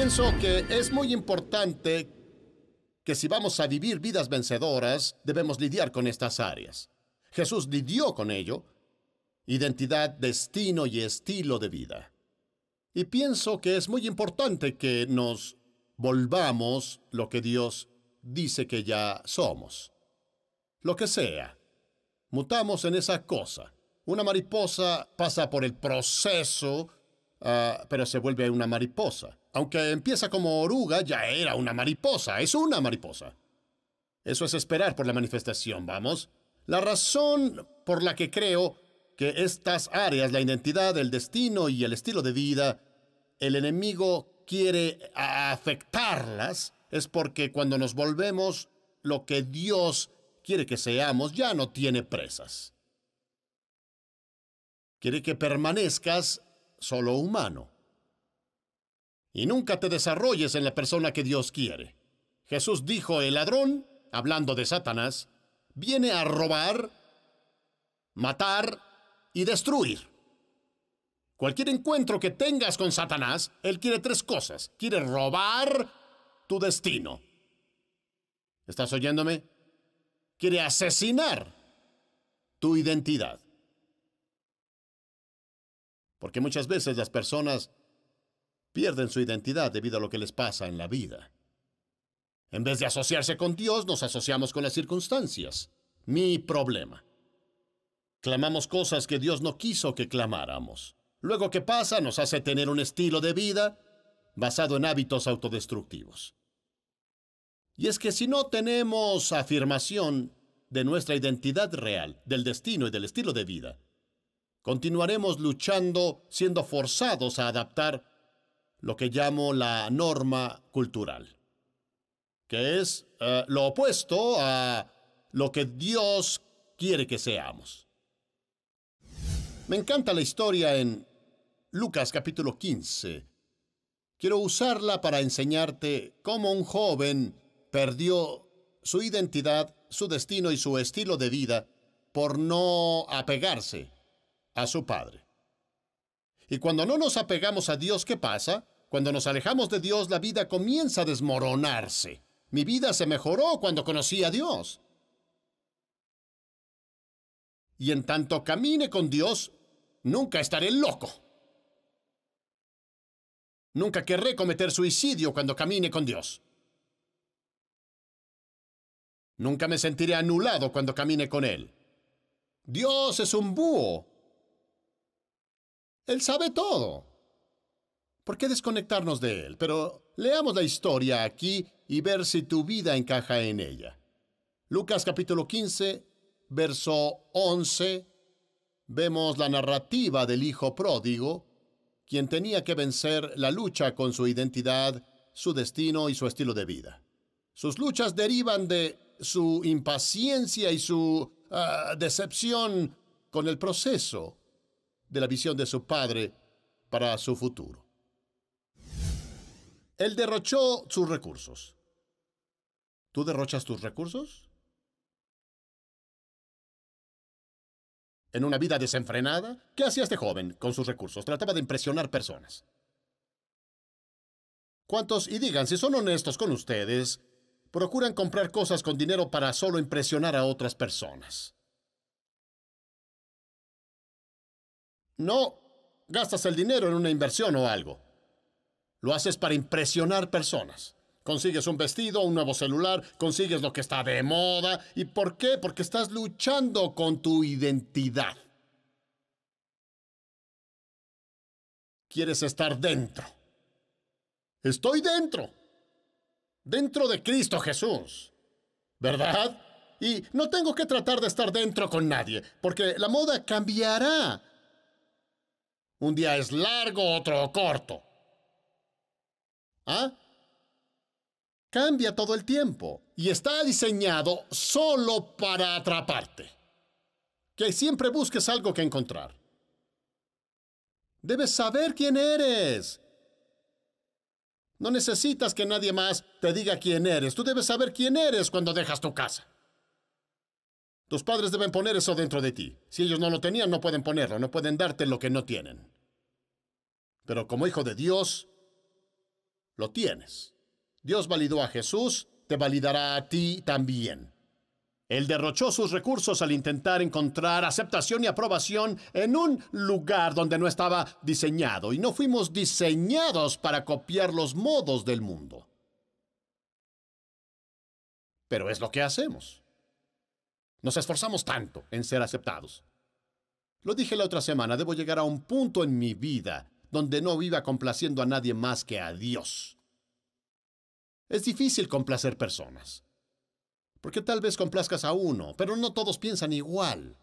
Pienso que es muy importante que si vamos a vivir vidas vencedoras, debemos lidiar con estas áreas. Jesús lidió con ello, identidad, destino y estilo de vida. Y pienso que es muy importante que nos volvamos lo que Dios dice que ya somos. Lo que sea, mutamos en esa cosa. Una mariposa pasa por el proceso, ah, pero se vuelve una mariposa. Aunque empieza como oruga, ya era una mariposa, es una mariposa. Eso es esperar por la manifestación, vamos. La razón por la que creo que estas áreas, la identidad, el destino y el estilo de vida, el enemigo quiere afectarlas, es porque cuando nos volvemos lo que Dios quiere que seamos, ya no tiene presas. Quiere que permanezcas solo humano y nunca te desarrolles en la persona que Dios quiere. Jesús dijo, el ladrón, hablando de Satanás, viene a robar, matar y destruir. Cualquier encuentro que tengas con Satanás, él quiere tres cosas. Quiere robar tu destino. ¿Estás oyéndome? Quiere asesinar tu identidad. Porque muchas veces las personas pierden su identidad debido a lo que les pasa en la vida. En vez de asociarse con Dios, nos asociamos con las circunstancias. Mi problema. Clamamos cosas que Dios no quiso que clamáramos. Luego, ¿qué pasa? Nos hace tener un estilo de vida basado en hábitos autodestructivos. Y es que si no tenemos afirmación de nuestra identidad real, del destino y del estilo de vida, continuaremos luchando siendo forzados a adaptar lo que llamo la norma cultural, que es eh, lo opuesto a lo que Dios quiere que seamos. Me encanta la historia en Lucas capítulo 15. Quiero usarla para enseñarte cómo un joven perdió su identidad, su destino y su estilo de vida por no apegarse a su padre. Y cuando no nos apegamos a Dios, ¿qué pasa? Cuando nos alejamos de Dios, la vida comienza a desmoronarse. Mi vida se mejoró cuando conocí a Dios. Y en tanto camine con Dios, nunca estaré loco. Nunca querré cometer suicidio cuando camine con Dios. Nunca me sentiré anulado cuando camine con Él. Dios es un búho él sabe todo. ¿Por qué desconectarnos de Él? Pero leamos la historia aquí y ver si tu vida encaja en ella. Lucas capítulo 15, verso 11, vemos la narrativa del Hijo Pródigo, quien tenía que vencer la lucha con su identidad, su destino y su estilo de vida. Sus luchas derivan de su impaciencia y su ah, decepción con el proceso de la visión de su padre para su futuro. Él derrochó sus recursos. ¿Tú derrochas tus recursos? En una vida desenfrenada, ¿qué hacía este joven con sus recursos? Trataba de impresionar personas. ¿Cuántos, y digan, si son honestos con ustedes, procuran comprar cosas con dinero para solo impresionar a otras personas? No gastas el dinero en una inversión o algo. Lo haces para impresionar personas. Consigues un vestido, un nuevo celular, consigues lo que está de moda. ¿Y por qué? Porque estás luchando con tu identidad. Quieres estar dentro. Estoy dentro. Dentro de Cristo Jesús. ¿Verdad? Y no tengo que tratar de estar dentro con nadie, porque la moda cambiará un día es largo, otro corto. ¿Ah? Cambia todo el tiempo y está diseñado solo para atraparte. Que siempre busques algo que encontrar. Debes saber quién eres. No necesitas que nadie más te diga quién eres. Tú debes saber quién eres cuando dejas tu casa. Tus padres deben poner eso dentro de ti. Si ellos no lo tenían, no pueden ponerlo, no pueden darte lo que no tienen. Pero como hijo de Dios, lo tienes. Dios validó a Jesús, te validará a ti también. Él derrochó sus recursos al intentar encontrar aceptación y aprobación en un lugar donde no estaba diseñado y no fuimos diseñados para copiar los modos del mundo. Pero es lo que hacemos. Nos esforzamos tanto en ser aceptados. Lo dije la otra semana, debo llegar a un punto en mi vida donde no viva complaciendo a nadie más que a Dios. Es difícil complacer personas, porque tal vez complazcas a uno, pero no todos piensan igual.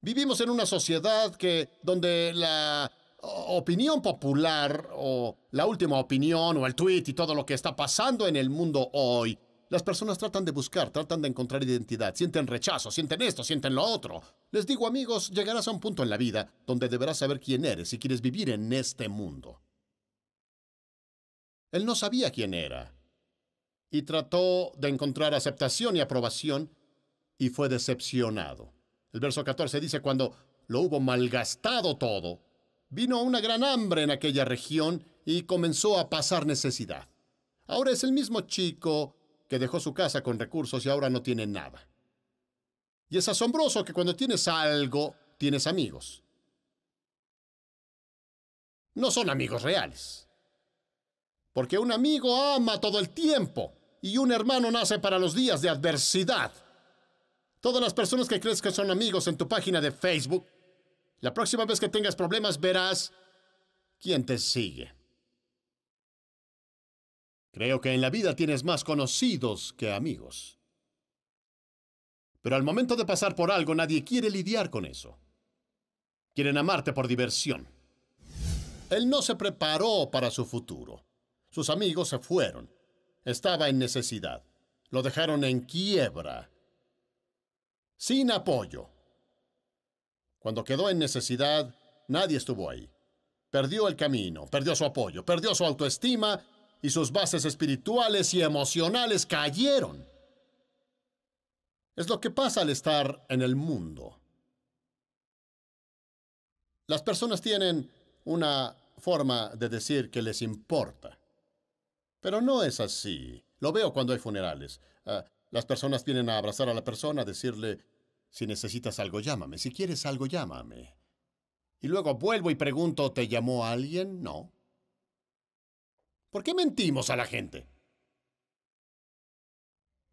Vivimos en una sociedad que donde la opinión popular o la última opinión o el tweet y todo lo que está pasando en el mundo hoy las personas tratan de buscar, tratan de encontrar identidad, sienten rechazo, sienten esto, sienten lo otro. Les digo amigos, llegarás a un punto en la vida donde deberás saber quién eres si quieres vivir en este mundo. Él no sabía quién era y trató de encontrar aceptación y aprobación y fue decepcionado. El verso 14 dice, cuando lo hubo malgastado todo, vino una gran hambre en aquella región y comenzó a pasar necesidad. Ahora es el mismo chico que dejó su casa con recursos y ahora no tiene nada. Y es asombroso que cuando tienes algo, tienes amigos. No son amigos reales. Porque un amigo ama todo el tiempo y un hermano nace para los días de adversidad. Todas las personas que crees que son amigos en tu página de Facebook, la próxima vez que tengas problemas verás quién te sigue. Creo que en la vida tienes más conocidos que amigos. Pero al momento de pasar por algo nadie quiere lidiar con eso. Quieren amarte por diversión. Él no se preparó para su futuro. Sus amigos se fueron. Estaba en necesidad. Lo dejaron en quiebra. Sin apoyo. Cuando quedó en necesidad, nadie estuvo ahí. Perdió el camino, perdió su apoyo, perdió su autoestima y sus bases espirituales y emocionales cayeron. Es lo que pasa al estar en el mundo. Las personas tienen una forma de decir que les importa. Pero no es así. Lo veo cuando hay funerales. Ah, las personas vienen a abrazar a la persona, a decirle, si necesitas algo, llámame. Si quieres algo, llámame. Y luego vuelvo y pregunto, ¿te llamó alguien? No. ¿Por qué mentimos a la gente?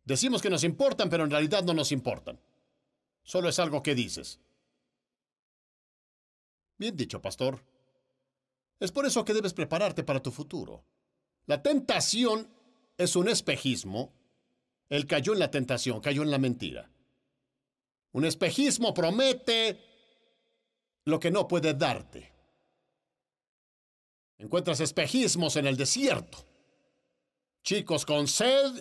Decimos que nos importan, pero en realidad no nos importan. Solo es algo que dices. Bien dicho, pastor. Es por eso que debes prepararte para tu futuro. La tentación es un espejismo. Él cayó en la tentación, cayó en la mentira. Un espejismo promete lo que no puede darte. Encuentras espejismos en el desierto. Chicos con sed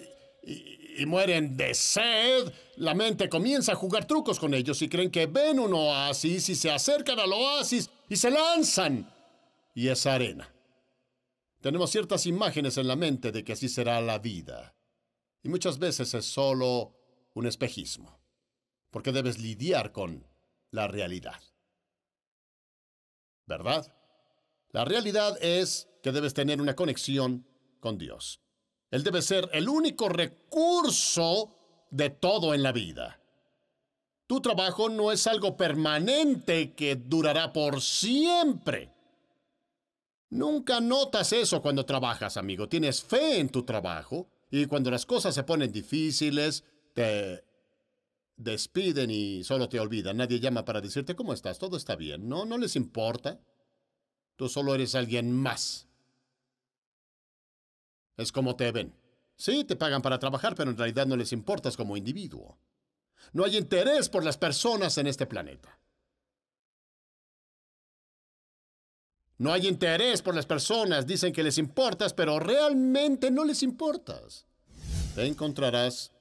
y, mueren de sed. La mente comienza a jugar trucos con ellos y creen que ven un oasis y se acercan al oasis y se lanzan. Y es arena. Tenemos ciertas imágenes en la mente de que así será la vida. Y muchas veces es solo un espejismo, porque debes lidiar con la realidad. ¿Verdad? La realidad es que debes tener una conexión con Dios. Él debe ser el único recurso de todo en la vida. Tu trabajo no es algo permanente que durará por siempre. Nunca notas eso cuando trabajas, amigo. Tienes fe en tu trabajo y cuando las cosas se ponen difíciles, te despiden y solo te olvidan. Nadie llama para decirte cómo estás, todo está bien. No, no les importa. Tú solo eres alguien más. Es como te ven. Sí, te pagan para trabajar, pero en realidad no les importas como individuo. No hay interés por las personas en este planeta. No hay interés por las personas, dicen que les importas, pero realmente no les importas. Te encontrarás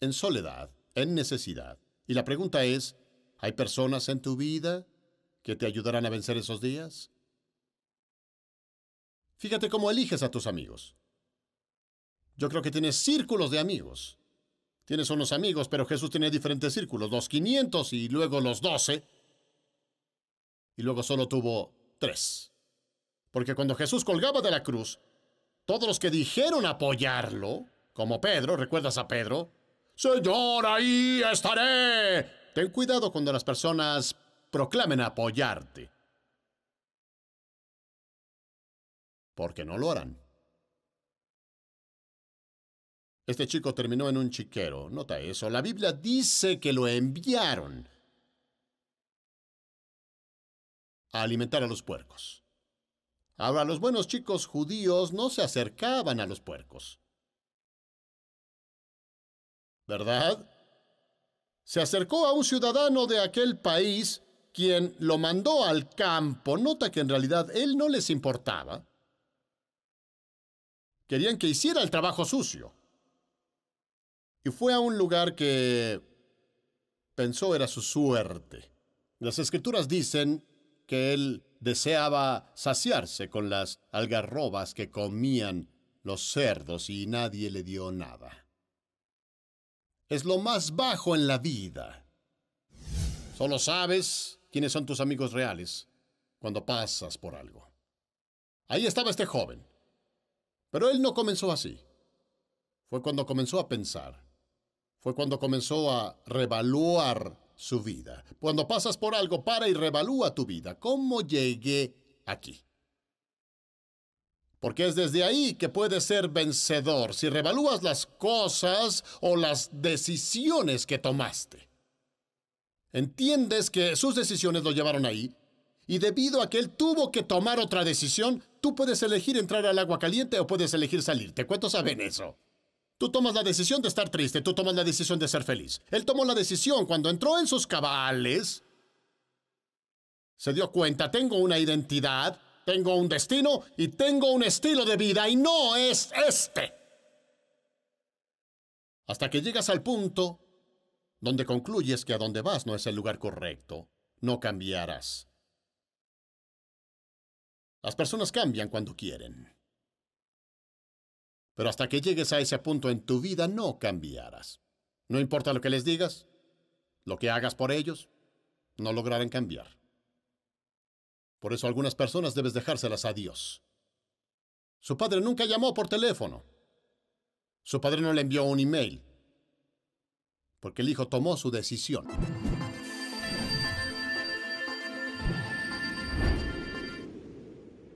en soledad, en necesidad. Y la pregunta es, ¿hay personas en tu vida que te ayudarán a vencer esos días? Fíjate cómo eliges a tus amigos. Yo creo que tienes círculos de amigos. Tienes unos amigos, pero Jesús tiene diferentes círculos, los 500 y luego los 12. Y luego solo tuvo tres. Porque cuando Jesús colgaba de la cruz, todos los que dijeron apoyarlo, como Pedro, ¿recuerdas a Pedro? Señor, ahí estaré. Ten cuidado cuando las personas proclamen apoyarte. porque no lo harán. Este chico terminó en un chiquero. Nota eso. La Biblia dice que lo enviaron a alimentar a los puercos. Ahora, los buenos chicos judíos no se acercaban a los puercos. ¿Verdad? Se acercó a un ciudadano de aquel país quien lo mandó al campo. Nota que en realidad él no les importaba. Querían que hiciera el trabajo sucio. Y fue a un lugar que pensó era su suerte. Las escrituras dicen que él deseaba saciarse con las algarrobas que comían los cerdos y nadie le dio nada. Es lo más bajo en la vida. Solo sabes quiénes son tus amigos reales cuando pasas por algo. Ahí estaba este joven. Pero él no comenzó así. Fue cuando comenzó a pensar. Fue cuando comenzó a revaluar su vida. Cuando pasas por algo, para y revalúa tu vida. ¿Cómo llegué aquí? Porque es desde ahí que puedes ser vencedor si revalúas las cosas o las decisiones que tomaste. Entiendes que sus decisiones lo llevaron ahí y debido a que él tuvo que tomar otra decisión, tú puedes elegir entrar al agua caliente o puedes elegir salirte. ¿Cuántos saben eso? Tú tomas la decisión de estar triste, tú tomas la decisión de ser feliz. Él tomó la decisión cuando entró en sus cabales. Se dio cuenta, tengo una identidad, tengo un destino y tengo un estilo de vida y no es este. Hasta que llegas al punto donde concluyes que a donde vas no es el lugar correcto, no cambiarás. Las personas cambian cuando quieren. Pero hasta que llegues a ese punto en tu vida no cambiarás. No importa lo que les digas, lo que hagas por ellos, no lograrán cambiar. Por eso algunas personas debes dejárselas a Dios. Su padre nunca llamó por teléfono. Su padre no le envió un email. Porque el hijo tomó su decisión.